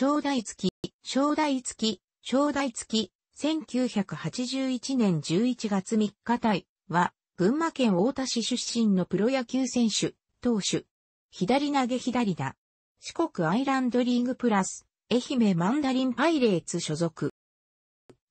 正代月、正代月、正代月、1981年11月3日体は、群馬県太田市出身のプロ野球選手、投手。左投げ左打。四国アイランドリーグプラス、愛媛マンダリンパイレーツ所属。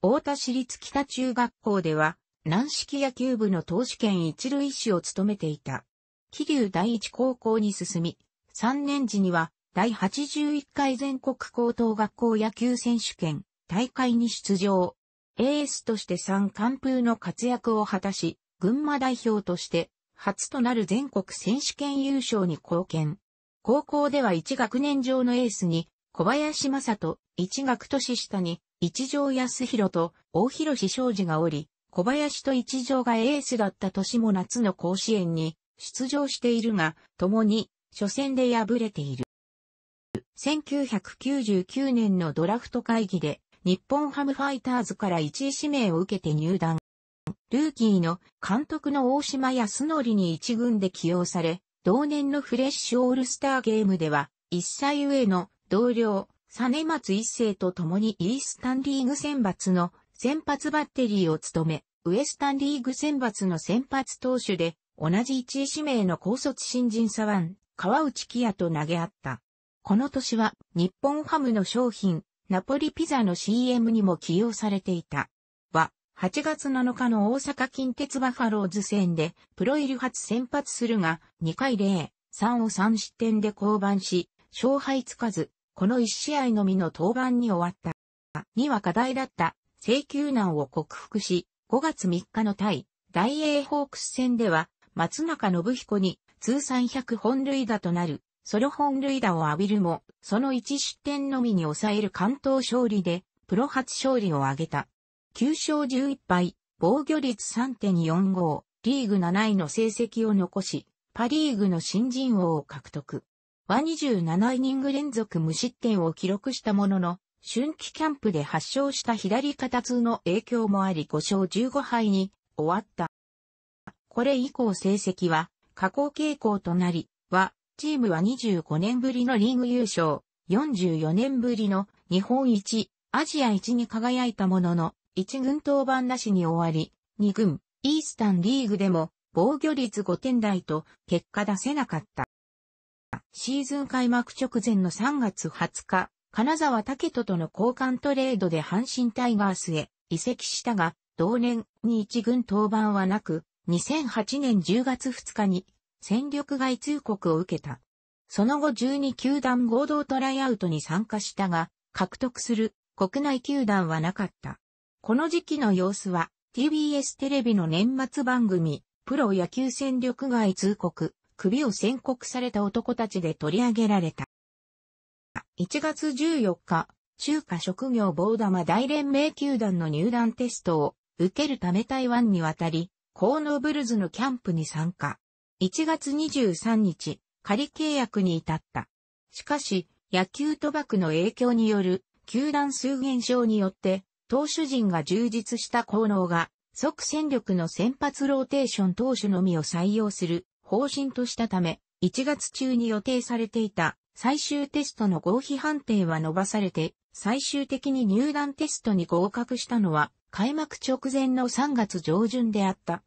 太田市立北中学校では、軟式野球部の投手兼一塁手を務めていた。桐生第一高校に進み、3年時には第81回全国高等学校野球選手権大会に出場。エースとして3冠風の活躍を果たし、群馬代表として初となる全国選手権優勝に貢献。高校では1学年上のエースに小林正人、1学年下に一条康弘と大広昌司がおり、小林と一条がエースだった年も夏の甲子園に出場しているが、共に初戦で敗れている。1999年のドラフト会議で日本ハムファイターズから1位指名を受けて入団。ルーキーの監督の大島康則に一軍で起用され、同年のフレッシュオールスターゲームでは、1歳上の同僚、サネマツ一世と共にイースタンリーグ選抜の先発バッテリーを務め、ウエスタンリーグ選抜の先発投手で、同じ1位指名の高卒新人左腕、川内キアと投げ合った。この年は日本ハムの商品、ナポリピザの CM にも起用されていた。は、8月7日の大阪近鉄バファローズ戦で、プロ入り初先発するが、2回0、3を3失点で降板し、勝敗つかず、この1試合のみの登板に終わった。2は課題だった請求難を克服し、5月3日の対大英ホークス戦では、松中信彦に通算100本塁打となるソロ本塁打を浴びるも、その1失点のみに抑える関東勝利で、プロ初勝利を挙げた。9勝11敗、防御率3.45、リーグ7位の成績を残し、パリーグの新人王を獲得。は27イニング連続無失点を記録したものの、春季キャンプで発症した左肩痛の影響もあり5勝15敗に終わった。これ以降成績は下降傾向となり、はチームは25年ぶりのリーグ優勝、44年ぶりの日本一、アジア一に輝いたものの、1軍登板なしに終わり、2軍、イースタンリーグでも防御率5点台と結果出せなかった。シーズン開幕直前の3月20日、金沢武人との交換トレードで阪神タイガースへ移籍したが、同年に1軍登板はなく、2008年10月2日に戦力外通告を受けた。その後12球団合同トライアウトに参加したが、獲得する国内球団はなかった。この時期の様子は TBS テレビの年末番組、プロ野球戦力外通告、首を宣告された男たちで取り上げられた。1月14日、中華職業棒玉大連盟球団の入団テストを受けるため台湾に渡り、コーノブルズのキャンプに参加。1月23日、仮契約に至った。しかし、野球賭博の影響による球団数減少によって、投手陣が充実した功能が、即戦力の先発ローテーション投手のみを採用する方針としたため、1月中に予定されていた最終テストの合否判定は伸ばされて、最終的に入団テストに合格したのは、開幕直前の3月上旬であった。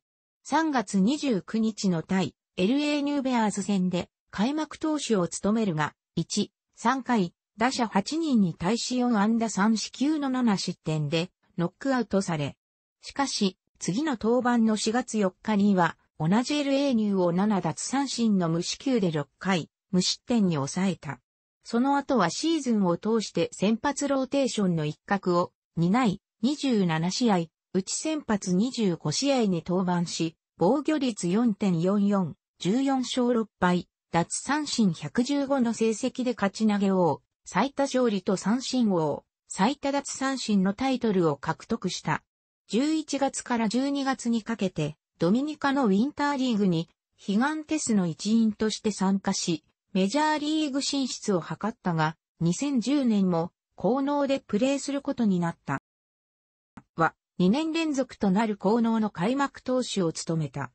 3月29日の対 LA ニューベアーズ戦で開幕投手を務めるが、1、3回、打者8人に対し4安打3四球の7失点でノックアウトされ。しかし、次の登板の4月4日には、同じ LA ニューを7奪三振の無四球で6回、無失点に抑えた。その後はシーズンを通して先発ローテーションの一角を担い、27試合、うち先発25試合に登板し、防御率4.44、14勝6敗、奪三振115の成績で勝ち投げ王、最多勝利と三振王、最多奪三振のタイトルを獲得した。11月から12月にかけて、ドミニカのウィンターリーグに、ヒガンテスの一員として参加し、メジャーリーグ進出を図ったが、2010年も、効能でプレーすることになった。は、2年連続となる効能の開幕投手を務めた。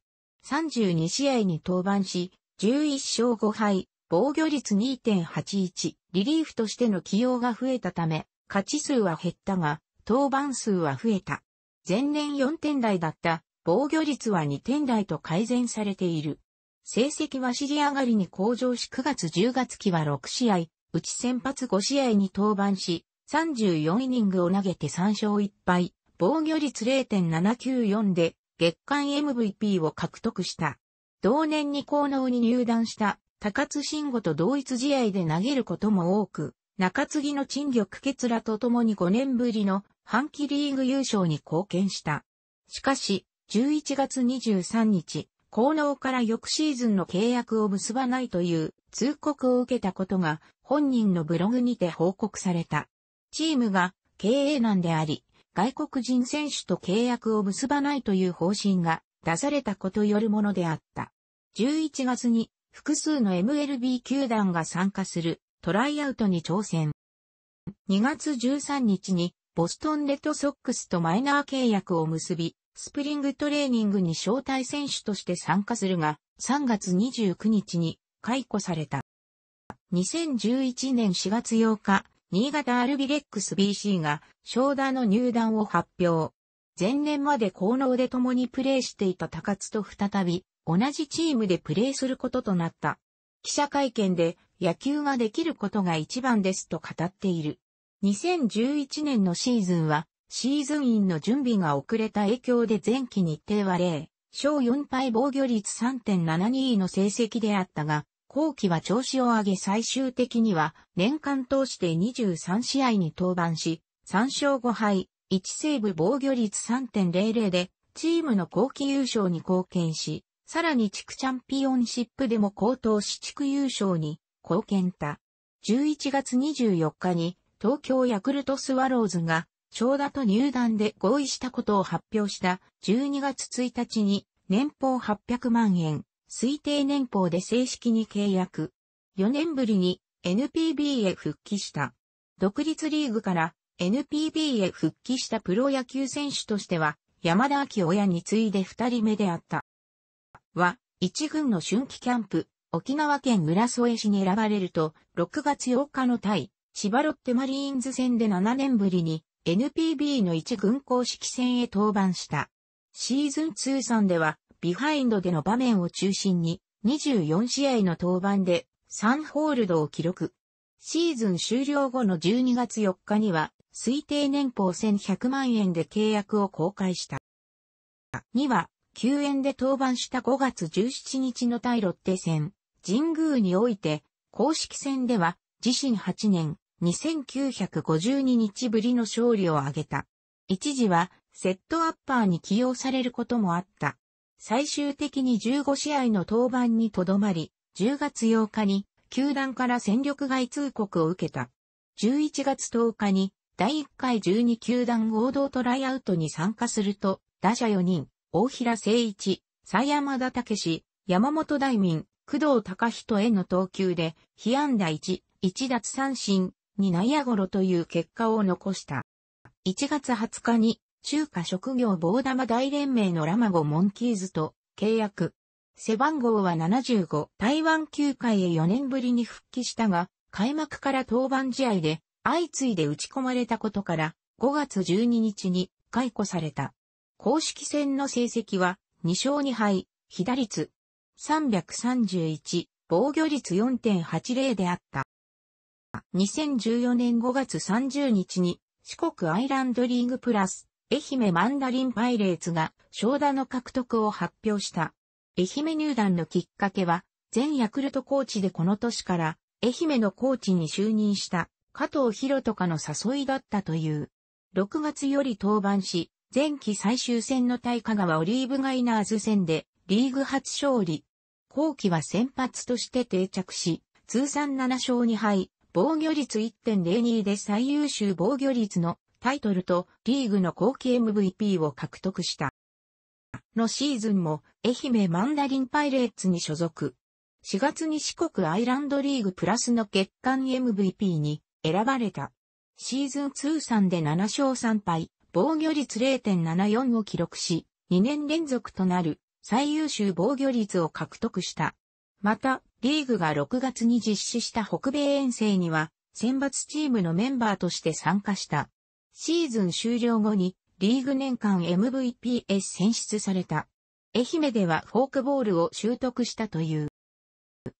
32試合に登板し、11勝5敗、防御率2.81、リリーフとしての起用が増えたため、勝ち数は減ったが、登板数は増えた。前年4点台だった防御率は2点台と改善されている。成績は尻上がりに向上し9月10月期は6試合、うち先発5試合に登板し、34イニングを投げて3勝1敗、防御率0.794で月間 MVP を獲得した。同年に高能に入団した高津慎吾と同一試合で投げることも多く、中継ぎの陳力欠らと共に5年ぶりの半期リーグ優勝に貢献した。しかし、11月23日、高能から翌シーズンの契約を結ばないという通告を受けたことが本人のブログにて報告された。チームが経営難であり、外国人選手と契約を結ばないという方針が出されたことよるものであった。11月に複数の MLB 球団が参加するトライアウトに挑戦。2月13日にボストンレッドソックスとマイナー契約を結び、スプリングトレーニングに招待選手として参加するが、3月29日に解雇された。2011年4月8日、新潟アルビレックス BC が、商田の入団を発表。前年まで功能で共にプレーしていた高津と再び、同じチームでプレーすることとなった。記者会見で、野球ができることが一番ですと語っている。2011年のシーズンは、シーズンインの準備が遅れた影響で前期日程は0、小4敗防御率3.72の成績であったが、後期は調子を上げ最終的には年間通して23試合に登板し、3勝5敗、1セーブ防御率3.00で、チームの後期優勝に貢献し、さらに地区チャンピオンシップでも高騰し地区優勝に貢献た。11月24日に東京ヤクルトスワローズが長打と入団で合意したことを発表した12月1日に年俸800万円、推定年俸で正式に契約。4年ぶりに NPB へ復帰した。独立リーグから NPB へ復帰したプロ野球選手としては、山田明親に次いで二人目であった。は、一軍の春季キャンプ、沖縄県浦添市に選ばれると、6月8日の対、千葉ロッテマリーンズ戦で7年ぶりに、NPB の一軍公式戦へ登板した。シーズン通算では、ビハインドでの場面を中心に、24試合の登板で3ホールドを記録。シーズン終了後の12月4日には、推定年俸1100万円で契約を公開した。2は、救援で登板した5月17日の対ロッテ戦、神宮において、公式戦では、自身8年、2952日ぶりの勝利を挙げた。一時は、セットアッパーに起用されることもあった。最終的に15試合の登板にとどまり、10月8日に球団から戦力外通告を受けた。11月10日に第1回12球団合同トライアウトに参加すると、打者4人、大平誠一、佐山田武史、山本大民、工藤隆人への投球で、被安打1、1奪三振、2内野ゴロという結果を残した。1月20日に中華職業棒玉大連盟のラマゴモンキーズと契約。背番号は75、台湾球界へ4年ぶりに復帰したが、開幕から登板試合で相次いで打ち込まれたことから、5月12日に解雇された。公式戦の成績は2勝2敗、被打率331、防御率4.80であった。2014年5月30日に四国アイランドリーグプラス愛媛マンダリンパイレーツが商田の獲得を発表した。愛媛入団のきっかけは、前ヤクルトコーチでこの年から、愛媛のコーチに就任した加藤博かの誘いだったという。6月より登板し、前期最終戦の対香川オリーブガイナーズ戦でリーグ初勝利。後期は先発として定着し、通算7勝2敗、防御率1.02で最優秀防御率のタイトルとリーグの後期 MVP を獲得した。のシーズンも愛媛マンダリンパイレーツに所属。4月に四国アイランドリーグプラスの月間 MVP に選ばれた。シーズン通算で7勝3敗、防御率0.74を記録し、2年連続となる最優秀防御率を獲得した。また、リーグが6月に実施した北米遠征には、選抜チームのメンバーとして参加した。シーズン終了後にリーグ年間 MVP へ選出された。愛媛ではフォークボールを習得したという。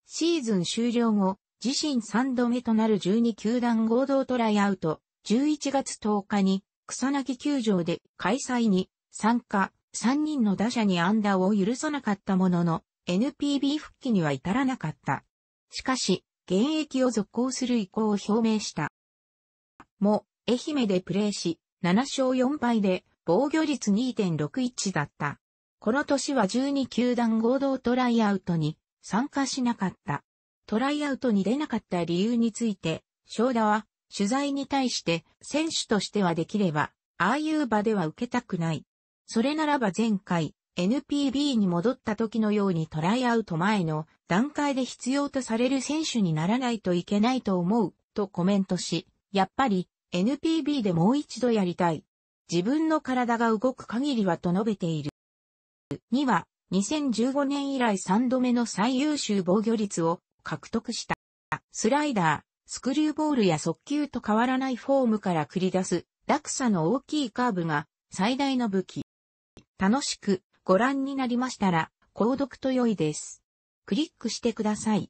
シーズン終了後、自身3度目となる12球団合同トライアウト、11月10日に草薙球場で開催に参加、3人の打者に安打を許さなかったものの、NPB 復帰には至らなかった。しかし、現役を続行する意向を表明した。も、愛媛でプレーし、7勝4敗で防御率2.61だった。この年は12球団合同トライアウトに参加しなかった。トライアウトに出なかった理由について、正田は取材に対して選手としてはできれば、ああいう場では受けたくない。それならば前回 NPB に戻った時のようにトライアウト前の段階で必要とされる選手にならないといけないと思うとコメントし、やっぱり NPB でもう一度やりたい。自分の体が動く限りはと述べている。2は、2015年以来3度目の最優秀防御率を獲得した。スライダー、スクリューボールや速球と変わらないフォームから繰り出す落差の大きいカーブが最大の武器。楽しくご覧になりましたら、購読と良いです。クリックしてください。